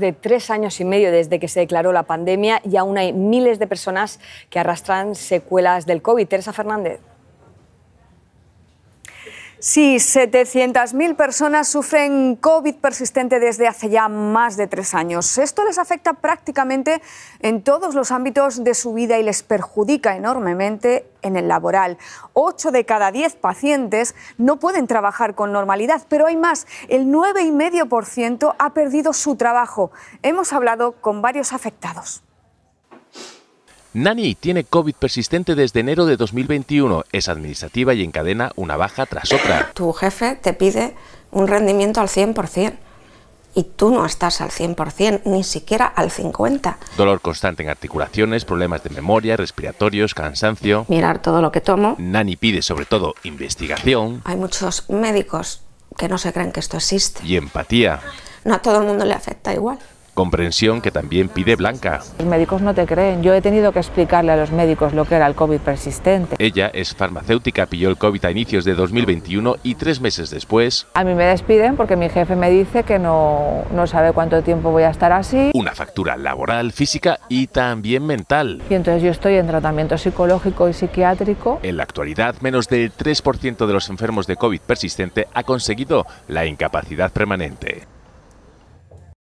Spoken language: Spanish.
de tres años y medio desde que se declaró la pandemia y aún hay miles de personas que arrastran secuelas del COVID. Teresa Fernández. Sí, 700.000 personas sufren COVID persistente desde hace ya más de tres años. Esto les afecta prácticamente en todos los ámbitos de su vida y les perjudica enormemente en el laboral. Ocho de cada diez pacientes no pueden trabajar con normalidad, pero hay más. El 9,5% ha perdido su trabajo. Hemos hablado con varios afectados. Nani tiene COVID persistente desde enero de 2021. Es administrativa y encadena una baja tras otra. Tu jefe te pide un rendimiento al 100% y tú no estás al 100%, ni siquiera al 50%. Dolor constante en articulaciones, problemas de memoria, respiratorios, cansancio. Mirar todo lo que tomo. Nani pide sobre todo investigación. Hay muchos médicos que no se creen que esto existe. Y empatía. No a todo el mundo le afecta igual comprensión que también pide Blanca. Los médicos no te creen, yo he tenido que explicarle a los médicos lo que era el COVID persistente. Ella es farmacéutica, pilló el COVID a inicios de 2021 y tres meses después... A mí me despiden porque mi jefe me dice que no, no sabe cuánto tiempo voy a estar así. Una factura laboral, física y también mental. Y entonces yo estoy en tratamiento psicológico y psiquiátrico. En la actualidad, menos del 3% de los enfermos de COVID persistente ha conseguido la incapacidad permanente.